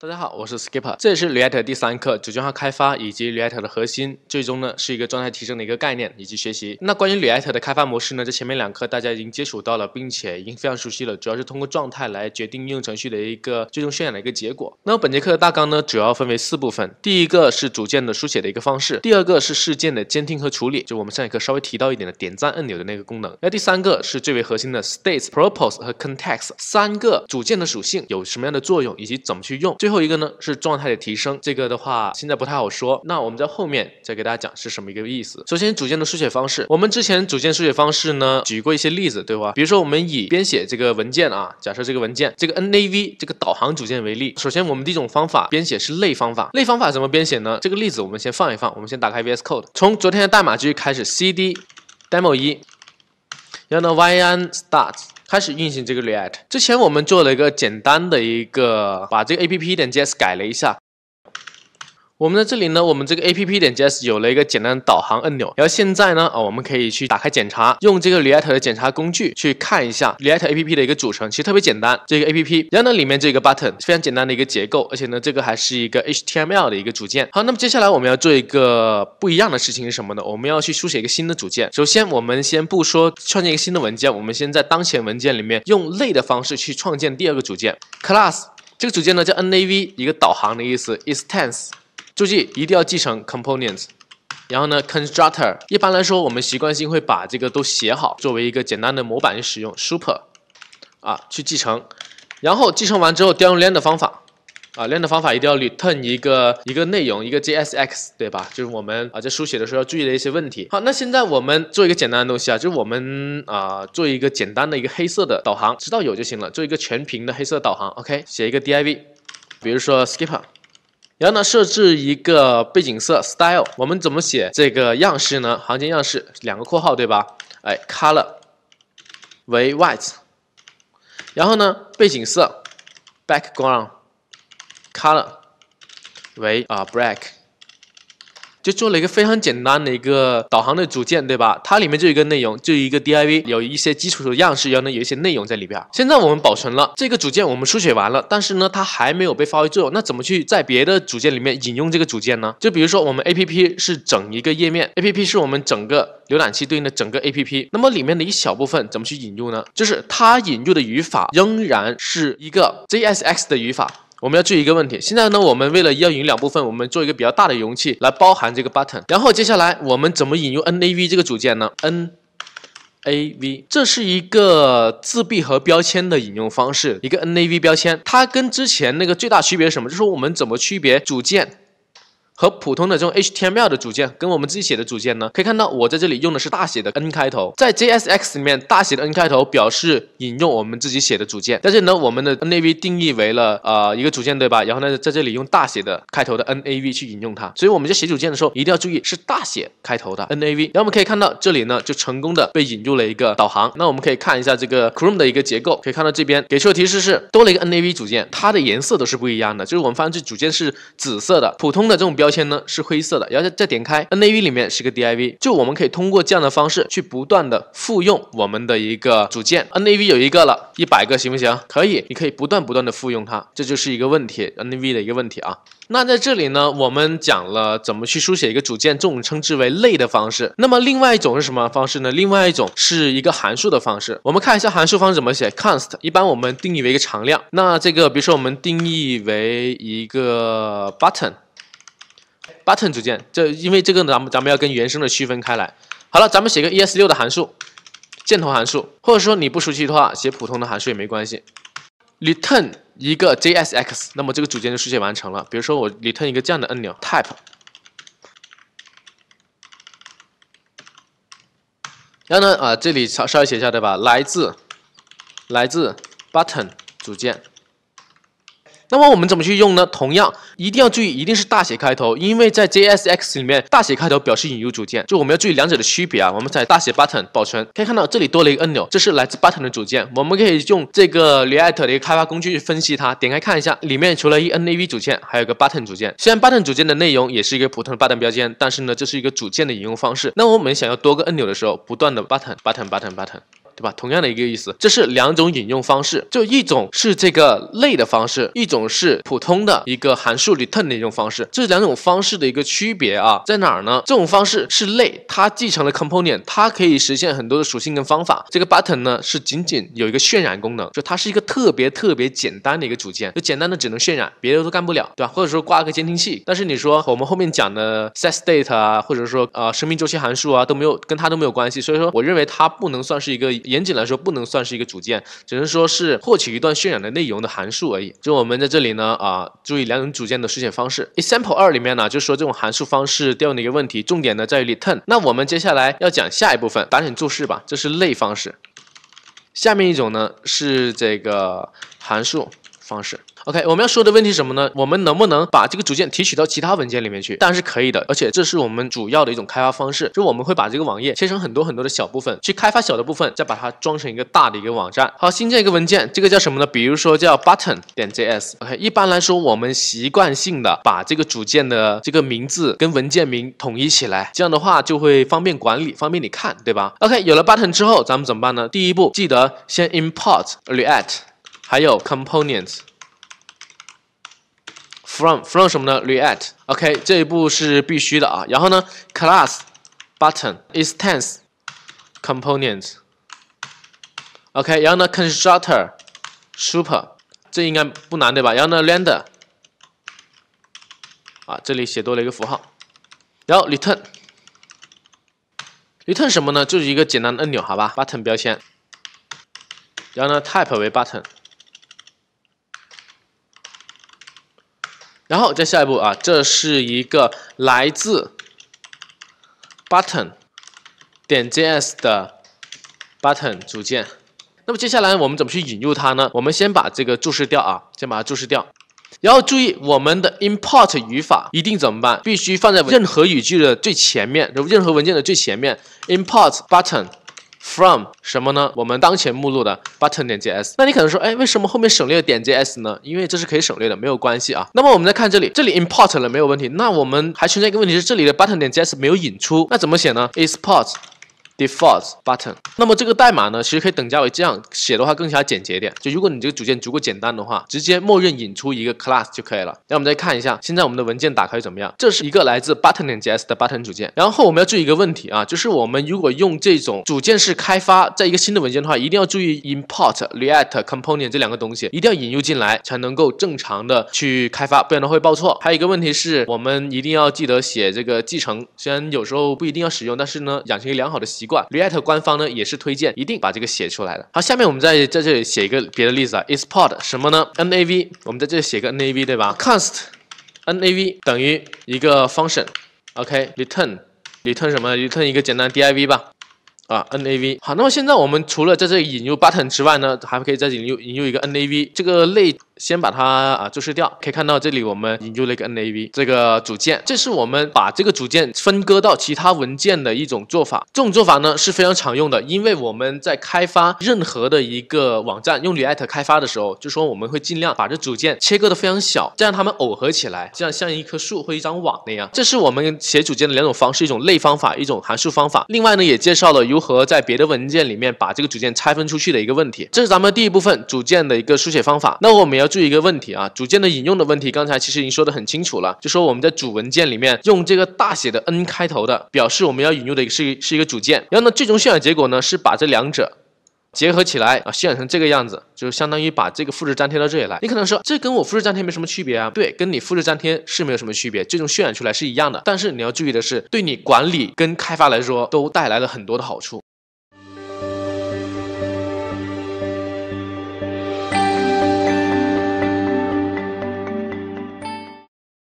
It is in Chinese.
大家好，我是 Skipper，这也是 React 第三课，组件化开发以及 React 的核心，最终呢是一个状态提升的一个概念以及学习。那关于 React 的开发模式呢，在前面两课大家已经接触到了，并且已经非常熟悉了，主要是通过状态来决定应用程序的一个最终渲染的一个结果。那本节课的大纲呢，主要分为四部分，第一个是组件的书写的一个方式，第二个是事件的监听和处理，就我们上节课稍微提到一点的点赞按钮的那个功能。那第三个是最为核心的 states、props 和 context 三个组件的属性有什么样的作用以及怎么去用。最后一个呢是状态的提升，这个的话现在不太好说，那我们在后面再给大家讲是什么一个意思。首先组件的书写方式，我们之前组件书写方式呢举过一些例子，对吧？比如说我们以编写这个文件啊，假设这个文件这个 NAV 这个导航组件为例，首先我们第一种方法编写是类方法，类方法怎么编写呢？这个例子我们先放一放，我们先打开 VS Code，从昨天的代码继续开始，CD demo 一。然后呢 y n start 开始运行这个 React。之前我们做了一个简单的一个，把这个 APP 点 JS 改了一下。我们在这里呢，我们这个 A P P 点 J S 有了一个简单的导航按钮。然后现在呢，啊，我们可以去打开检查，用这个 React 的检查工具去看一下 React A P P 的一个组成，其实特别简单，这个 A P P，然后呢里面这个 button 非常简单的一个结构，而且呢这个还是一个 H T M L 的一个组件。好，那么接下来我们要做一个不一样的事情是什么呢？我们要去书写一个新的组件。首先我们先不说创建一个新的文件，我们先在当前文件里面用类的方式去创建第二个组件 class，这个组件呢叫 N A V，一个导航的意思，instance。注意一定要继承 components，然后呢 constructor，一般来说我们习惯性会把这个都写好，作为一个简单的模板去使用 super，啊去继承，然后继承完之后调用 n 的方法，啊 n 的方法一定要 return 一个一个内容一个 JSX，对吧？就是我们啊在书写的时候要注意的一些问题。好，那现在我们做一个简单的东西啊，就是我们啊做一个简单的一个黑色的导航，知道有就行了，做一个全屏的黑色导航。OK，写一个 div，比如说 skipper。然后呢，设置一个背景色 style，我们怎么写这个样式呢？行间样式两个括号对吧？哎，color 为 white，然后呢，背景色 background color 为啊 black。就做了一个非常简单的一个导航的组件，对吧？它里面就一个内容，就一个 div，有一些基础的样式，然后呢有一些内容在里边现在我们保存了这个组件，我们书写完了，但是呢它还没有被发挥作用。那怎么去在别的组件里面引用这个组件呢？就比如说我们 app 是整一个页面，app 是我们整个浏览器对应的整个 app，那么里面的一小部分怎么去引入呢？就是它引入的语法仍然是一个 jsx 的语法。我们要注意一个问题。现在呢，我们为了要引两部分，我们做一个比较大的容器来包含这个 button。然后接下来我们怎么引入 nav 这个组件呢？nav 这是一个自闭和标签的引用方式，一个 nav 标签，它跟之前那个最大区别是什么？就是我们怎么区别组件？和普通的这种 HTML 的组件，跟我们自己写的组件呢，可以看到我在这里用的是大写的 N 开头，在 JSX 里面大写的 N 开头表示引用我们自己写的组件。但是呢，我们的 NAV 定义为了呃一个组件，对吧？然后呢，在这里用大写的开头的 NAV 去引用它。所以我们在写组件的时候，一定要注意是大写开头的 NAV。然后我们可以看到这里呢，就成功的被引入了一个导航。那我们可以看一下这个 Chrome 的一个结构，可以看到这边给出的提示是多了一个 NAV 组件，它的颜色都是不一样的，就是我们发现这组件是紫色的，普通的这种标。标签呢是灰色的，然后再点开 N A V 里面是个 D I V，就我们可以通过这样的方式去不断的复用我们的一个组件。N A V 有一个了，一百个行不行？可以，你可以不断不断的复用它，这就是一个问题，N A V 的一个问题啊。那在这里呢，我们讲了怎么去书写一个组件，这种称之为类的方式。那么另外一种是什么方式呢？另外一种是一个函数的方式。我们看一下函数方式怎么写。const 一般我们定义为一个常量。那这个比如说我们定义为一个 button。button 组件，这因为这个咱们咱们要跟原生的区分开来。好了，咱们写个 ES 六的函数，箭头函数，或者说你不熟悉的话，写普通的函数也没关系。return 一个 jsx，那么这个组件就书写完成了。比如说我 return 一个这样的按钮，type，然后呢，啊这里稍稍微写一下，对吧？来自来自 button 组件。那么我们怎么去用呢？同样一定要注意，一定是大写开头，因为在 JSX 里面，大写开头表示引入组件。就我们要注意两者的区别啊。我们在大写 button 保存，可以看到这里多了一个按钮，这是来自 button 的组件。我们可以用这个 React 的一个开发工具去分析它，点开看一下，里面除了 e NAV 组件，还有一个 button 组件。虽然 button 组件的内容也是一个普通的 button 标签，但是呢，这是一个组件的引用方式。那我们想要多个按钮的时候，不断的 button button button button。对吧？同样的一个意思，这是两种引用方式，就一种是这个类的方式，一种是普通的一个函数 r e turn 的一种方式。这两种方式的一个区别啊，在哪儿呢？这种方式是类，它继承了 component，它可以实现很多的属性跟方法。这个 button 呢，是仅仅有一个渲染功能，就它是一个特别特别简单的一个组件，就简单的只能渲染，别的都干不了，对吧？或者说挂个监听器。但是你说我们后面讲的 set state 啊，或者说呃生命周期函数啊，都没有跟它都没有关系。所以说，我认为它不能算是一个。严谨来说，不能算是一个组件，只能说是获取一段渲染的内容的函数而已。就我们在这里呢，啊，注意两种组件的书写方式。example 二里面呢，就说这种函数方式调用的一个问题，重点呢在于 turn。那我们接下来要讲下一部分，打点注释吧，这是类方式。下面一种呢是这个函数方式。OK，我们要说的问题什么呢？我们能不能把这个组件提取到其他文件里面去？当然是可以的，而且这是我们主要的一种开发方式。就我们会把这个网页切成很多很多的小部分，去开发小的部分，再把它装成一个大的一个网站。好，新建一个文件，这个叫什么呢？比如说叫 button 点 js。OK，一般来说，我们习惯性的把这个组件的这个名字跟文件名统一起来，这样的话就会方便管理，方便你看，对吧？OK，有了 button 之后，咱们怎么办呢？第一步，记得先 import React，还有 components。from from 什么呢？React，OK，这一步是必须的啊。然后呢，class Button e s t e n c e Component，OK，然后呢，constructor super，这应该不难对吧？然后呢，render，啊，这里写多了一个符号。然后 return return 什么呢？就是一个简单的按钮，好吧？Button 标签，然后呢，type 为 button。然后再下一步啊，这是一个来自 button 点 js 的 button 组件。那么接下来我们怎么去引入它呢？我们先把这个注释掉啊，先把它注释掉。然后注意我们的 import 语法一定怎么办？必须放在任何语句的最前面，任何文件的最前面。import button。from 什么呢？我们当前目录的 button.js。那你可能说，哎，为什么后面省略了 .js 呢？因为这是可以省略的，没有关系啊。那么我们再看这里，这里 import 了，没有问题。那我们还存在一个问题是，这里的 button.js 没有引出，那怎么写呢？import defaults button。那么这个代码呢，其实可以等价为这样写的话，更加简洁一点。就如果你这个组件足够简单的话，直接默认引出一个 class 就可以了。然我们再看一下，现在我们的文件打开怎么样？这是一个来自 ButtonJS 的 Button 组件。然后我们要注意一个问题啊，就是我们如果用这种组件式开发，在一个新的文件的话，一定要注意 import React Component 这两个东西，一定要引入进来才能够正常的去开发，不然的话会报错。还有一个问题是我们一定要记得写这个继承，虽然有时候不一定要使用，但是呢，养成一个良好的习。React 官方呢也是推荐一定把这个写出来的。好，下面我们再在这里写一个别的例子啊，export 什么呢？NAV，我们在这里写个 NAV 对吧？const NAV 等于一个 function，OK，return，return 什么？return 一个简单 DIV 吧，啊，NAV。好，那么现在我们除了在这里引入 button 之外呢，还可以再引入引入一个 NAV 这个类。先把它啊注释掉，可以看到这里我们引入了一个 NAV 这个组件，这是我们把这个组件分割到其他文件的一种做法。这种做法呢是非常常用的，因为我们在开发任何的一个网站用 React 开发的时候，就说我们会尽量把这组件切割的非常小，这样它们耦合起来，这样像一棵树或一张网那样。这是我们写组件的两种方式，一种类方法，一种函数方法。另外呢，也介绍了如何在别的文件里面把这个组件拆分出去的一个问题。这是咱们第一部分组件的一个书写方法。那我们要注意一个问题啊，组件的引用的问题，刚才其实已经说的很清楚了，就说我们在主文件里面用这个大写的 N 开头的，表示我们要引入的是是一个组件。然后呢，最终渲染结果呢是把这两者结合起来啊，渲染成这个样子，就是相当于把这个复制粘贴到这里来。你可能说这跟我复制粘贴没什么区别啊？对，跟你复制粘贴是没有什么区别，最终渲染出来是一样的。但是你要注意的是，对你管理跟开发来说都带来了很多的好处。